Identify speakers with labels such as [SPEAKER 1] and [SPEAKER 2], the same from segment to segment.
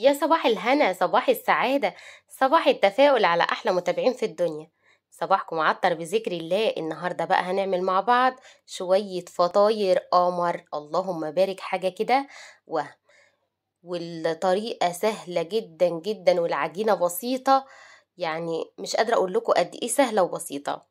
[SPEAKER 1] يا صباح الهنا صباح السعادة صباح التفاؤل على أحلى متابعين في الدنيا صباحكم عطر بذكر الله النهاردة بقى هنعمل مع بعض شوية فطاير قمر اللهم بارك حاجة كده و والطريقة سهلة جدا جدا والعجينة بسيطة يعني مش قادرة أقول لكم قد إيه سهلة وبسيطة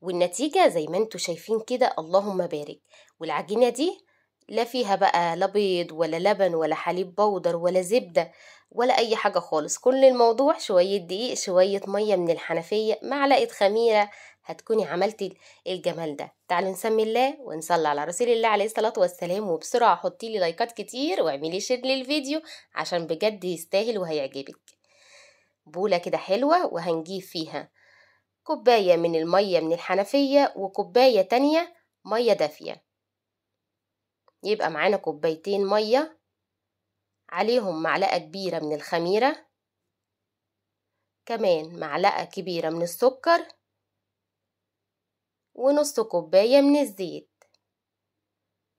[SPEAKER 1] والنتيجة زي ما انتوا شايفين كده اللهم بارك والعجينة دي لا فيها بقى لا بيض ولا لبن ولا حليب بودر ولا زبدة ولا أي حاجة خالص كل الموضوع شوية دقيق شوية مية من الحنفية معلقة خميرة هتكوني عملتي الجمال ده تعالوا نسمي الله ونصلي على رسول الله عليه الصلاة والسلام وبسرعة حطي لي لايكات كتير واعملي شير للفيديو عشان بجد يستاهل وهيعجبك بولة كده حلوة وهنجيب فيها كوباية من المية من الحنفية وكوباية تانية مية دافية يبقى معانا كوبايتين مية عليهم معلقة كبيرة من الخميرة كمان معلقة كبيرة من السكر ونص كوباية من الزيت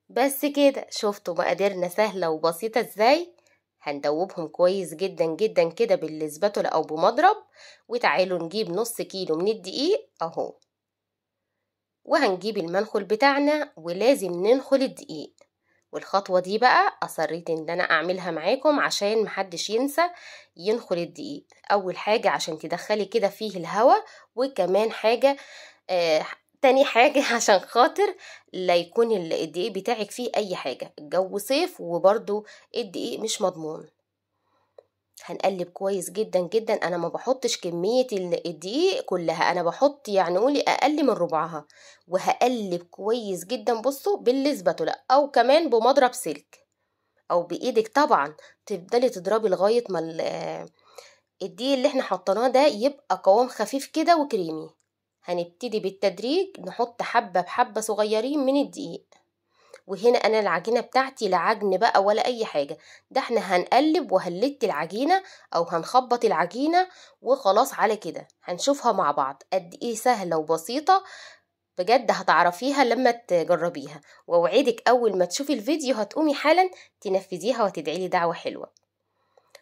[SPEAKER 1] بس كده شفتوا مقاديرنا سهلة وبسيطة ازاي هندوبهم كويس جدا جدا كده بالسباتولا او بمضرب وتعالوا نجيب نص كيلو من الدقيق اهو وهنجيب المنخل بتاعنا ولازم ننخل الدقيق والخطوة دي بقى أصريت إن أنا أعملها معاكم عشان محدش ينسى ينخل الدقيق أول حاجة عشان تدخلي كده فيه الهوا وكمان حاجة آه تاني حاجة عشان خاطر لا يكون الدقيق بتاعك فيه أي حاجة الجو صيف وبرده الدقيق مش مضمون هنقلب كويس جدا جدا انا ما بحطش كمية الدقيق كلها انا بحط يعني قولي اقل من ربعها وهقلب كويس جدا بصوا بالسباتولا او كمان بمضرب سلك او بايدك طبعا تفضلي تضربي لغاية ما الدقيق اللي احنا حطيناه ده يبقى قوام خفيف كده وكريمي هنبتدي بالتدريج نحط حبة بحبة صغيرين من الدقيق وهنا انا العجينه بتاعتي لا عجن بقى ولا اي حاجه ده احنا هنقلب وهلت العجينه او هنخبط العجينه وخلاص على كده هنشوفها مع بعض قد ايه سهله وبسيطه بجد هتعرفيها لما تجربيها واوعدك اول ما تشوفي الفيديو هتقومي حالا تنفذيها وتدعي لي دعوه حلوه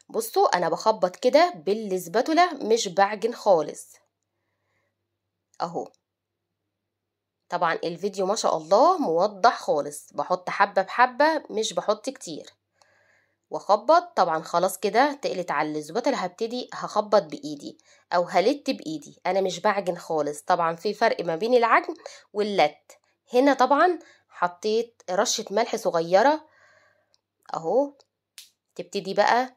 [SPEAKER 1] بصوا انا بخبط كده بالسباتولا مش بعجن خالص اهو طبعا الفيديو ما شاء الله موضح خالص بحط حبة بحبة مش بحط كتير واخبط طبعا خلاص كده تقلت على الزباط اللي هبتدي هخبط بايدي او هلت بايدي انا مش بعجن خالص طبعا في فرق ما بين العجن واللت هنا طبعا حطيت رشة ملح صغيرة اهو تبتدي بقى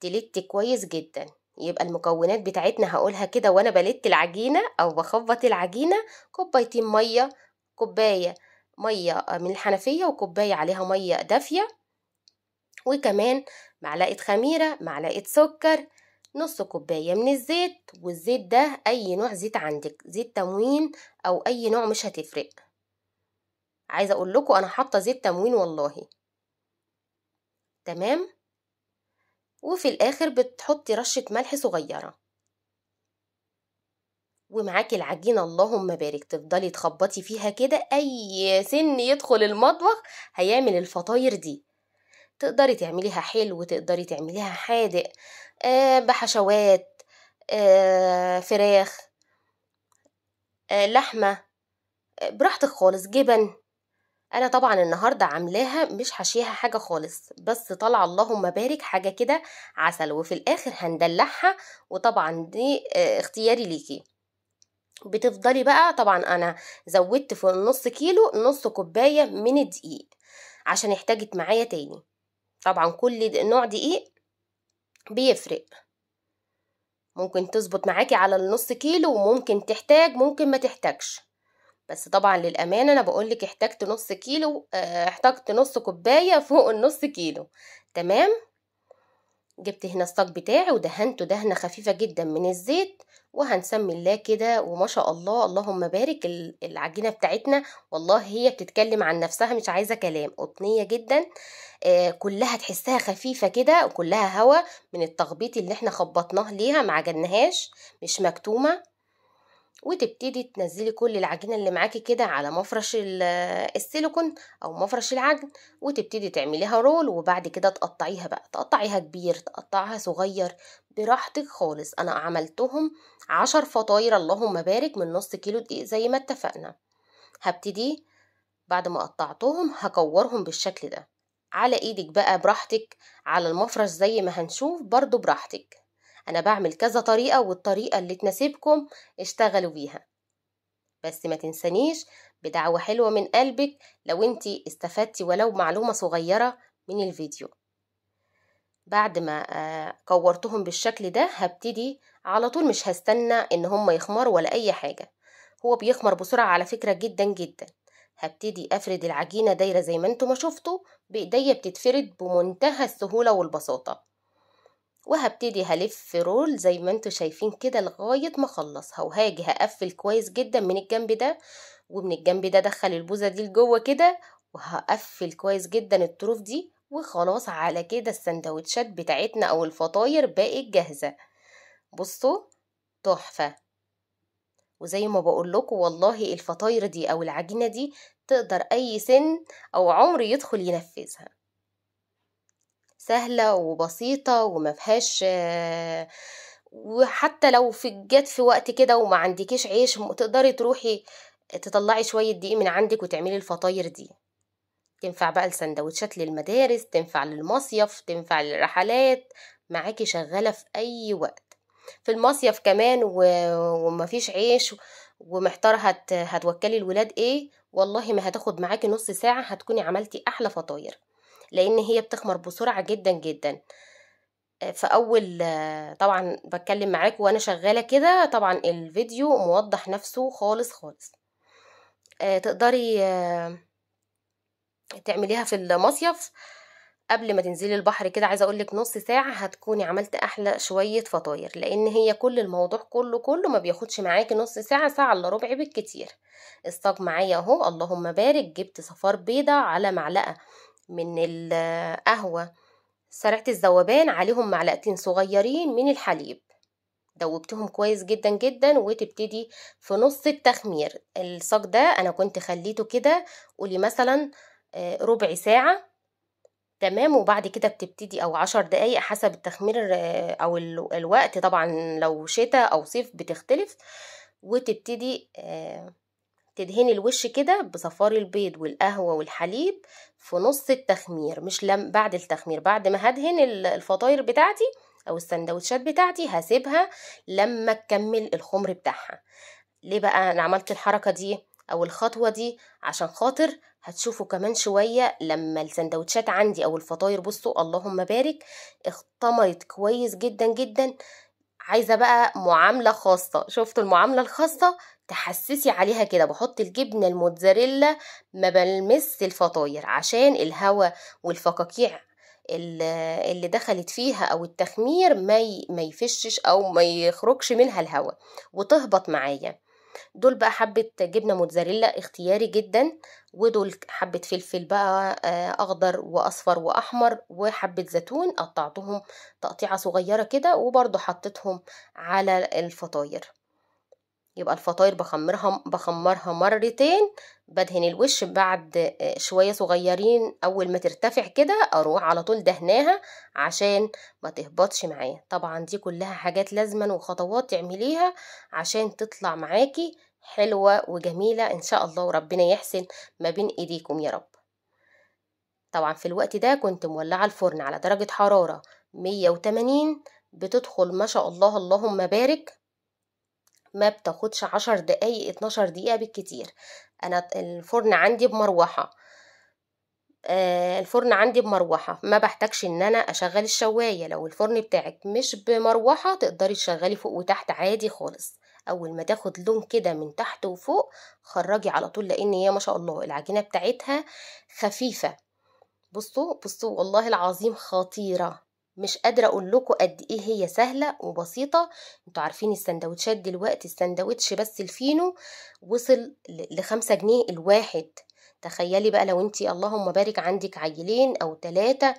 [SPEAKER 1] تلت كويس جدا يبقى المكونات بتاعتنا هقولها كده وانا بلت العجينه او بخبط العجينه كوبايتين ميه كوبايه ميه من الحنفيه وكوبايه عليها ميه دافيه وكمان معلقه خميره معلقه سكر نص كوبايه من الزيت والزيت ده اي نوع زيت عندك زيت تموين او اي نوع مش هتفرق عايزه اقول لكم انا حاطه زيت تموين والله تمام وفي الآخر بتحطي رشة ملح صغيرة ومعاكي العجينة اللهم بارك تفضلي تخبطي فيها كده أي سن يدخل المطبخ هيعمل الفطاير دي تقدري تعمليها حلو تقدري تعمليها حادق آه، بحشوات آه، فراخ آه، لحمة براحتك خالص جبن انا طبعا النهارده عاملاها مش حشيها حاجه خالص بس طالعه اللهم بارك حاجه كده عسل وفي الاخر هندلعها وطبعا دي آه، اختياري ليكي بتفضلي بقى طبعا انا زودت في النص كيلو نص كوبايه من الدقيق عشان احتاجت معايا تاني طبعا كل نوع دقيق بيفرق ممكن تظبط معاكي على النص كيلو وممكن تحتاج ممكن ما تحتاجش بس طبعا للأمانة أنا بقولك احتجت نص كيلو آه، احتجت نص كوباية فوق النص كيلو تمام جبت هنا الصاج بتاعي ودهنته دهنة خفيفة جدا من الزيت وهنسمي الله كده وما شاء الله اللهم بارك العجينة بتاعتنا والله هي بتتكلم عن نفسها مش عايزة كلام قطنية جدا آه كلها تحسها خفيفة كده وكلها هوا من التخبيط اللي احنا خبطناه ليها ما عجنهاش مش مكتومة وتبتدي تنزلي كل العجينة اللي معاكي كده على مفرش السيليكون أو مفرش العجن وتبتدي تعمليها رول وبعد كده تقطعيها بقى تقطعيها كبير تقطعها صغير براحتك خالص أنا عملتهم عشر فطاير اللهم بارك من نص كيلو دقيق زي ما اتفقنا هبتدي بعد ما قطعتهم هكورهم بالشكل ده على ايدك بقى براحتك على المفرش زي ما هنشوف برضو براحتك انا بعمل كذا طريقه والطريقه اللي تناسبكم اشتغلوا بيها بس ما تنسانيش بدعوه حلوه من قلبك لو انت استفدتي ولو معلومه صغيره من الفيديو بعد ما آه، كورتهم بالشكل ده هبتدي على طول مش هستنى ان هم يخمروا ولا اي حاجه هو بيخمر بسرعه على فكره جدا جدا هبتدي افرد العجينه دايره زي ما انتم ما شفتوا بايديا بتتفرد بمنتهى السهوله والبساطه وهبتدي هلف رول زي ما انتوا شايفين كده لغاية ما اخلصها وهاجي هقفل كويس جدا من الجنب ده ومن الجنب ده دخل البوزة دي لجوه كده وهقفل كويس جدا الطروف دي وخلاص على كده السندوتشات بتاعتنا او الفطاير بقت جاهزة بصوا تحفة وزي ما بقول لكم والله الفطاير دي او العجينة دي تقدر اي سن او عمر يدخل ينفذها سهلة وبسيطة وما فيهاش وحتى لو في جت في وقت كده وما عندكيش عيش تقدري تروحي تطلعي شوية دقيق من عندك وتعملي الفطاير دي تنفع بقى لسندوتشات للمدارس تنفع للمصيف تنفع للرحلات معاكي شغالة في أي وقت في المصيف كمان و... ومفيش عيش ومحتار هت... هتوكلي الولاد ايه والله ما هتاخد معاكي نص ساعة هتكوني عملتي أحلى فطاير لان هي بتخمر بسرعه جدا جدا فاول اول طبعا بتكلم معاك وانا شغاله كده طبعا الفيديو موضح نفسه خالص خالص تقدري تعمليها في المصيف قبل ما تنزلي البحر كده عايزه اقول لك نص ساعه هتكوني عملت احلى شويه فطاير لان هي كل الموضوع كله كله ما بياخدش معاكي نص ساعه ساعه الا ربع بالكتير الصاج معايا اهو اللهم بارك جبت صفار بيضه على معلقه من القهوة سرعة الذوبان عليهم معلقتين صغيرين من الحليب دوبتهم كويس جدا جدا وتبتدي في نص التخمير الصاج ده انا كنت خليته كده قولي مثلا آه، ربع ساعة تمام وبعد كده بتبتدي او عشر دقايق حسب التخمير آه، او الوقت طبعا لو شتاء او صيف بتختلف وتبتدي آه، تدهني الوش كده بصفار البيض والقهوة والحليب في نص التخمير مش لم بعد التخمير بعد ما هدهن الفطاير بتاعتي او السندوتشات بتاعتي هسيبها لما تكمل الخمر بتاعها ليه بقى انا عملت الحركة دي او الخطوة دي عشان خاطر هتشوفوا كمان شوية لما السندوتشات عندي او الفطاير بصوا اللهم بارك اختمرت كويس جدا جدا عايزة بقى معاملة خاصة شفتوا المعاملة الخاصة تحسسي عليها كده بحط الجبنة الموتزاريلا ما بلمس الفطاير عشان الهواء والفقاقيع اللي دخلت فيها او التخمير ما يفشش او ما يخرجش منها الهواء وتهبط معايا دول بقى حبة جبنة موتزاريلا اختياري جدا ودول حبة فلفل بقى آه، أخضر وأصفر وأحمر وحبة زيتون قطعتهم تقطيعة صغيرة كده وبرضو حطيتهم على الفطاير يبقى الفطاير بخمرها بخمرها مرتين بدهن الوش بعد آه، شوية صغيرين أول ما ترتفع كده أروح على طول دهناها عشان ما تهبطش معايا طبعا دي كلها حاجات لازما وخطوات تعمليها عشان تطلع معاكي حلوة وجميلة إن شاء الله وربنا يحسن ما بين إيديكم يا رب طبعا في الوقت ده كنت مولعة الفرن على درجة حرارة 180 بتدخل ما شاء الله اللهم بارك ما بتاخدش عشر دقايق اتناشر دقيقة بالكتير انا الفرن عندي بمروحة آه، الفرن عندي بمروحة ما بحتاجش ان انا اشغل الشواية لو الفرن بتاعك مش بمروحة تقدري تشغلي فوق وتحت عادي خالص اول ما تاخد لون كده من تحت وفوق خرجي على طول لان هي ما شاء الله العجينة بتاعتها خفيفة بصوا بصوا والله العظيم خطيرة مش قادرة أقول لكم قد إيه هي سهلة وبسيطة أنتوا عارفين السندوتشات دلوقتي السندوتش بس الفينو وصل لخمسة جنيه الواحد تخيلي بقى لو أنتي اللهم بارك عندك عيلين أو تلاتة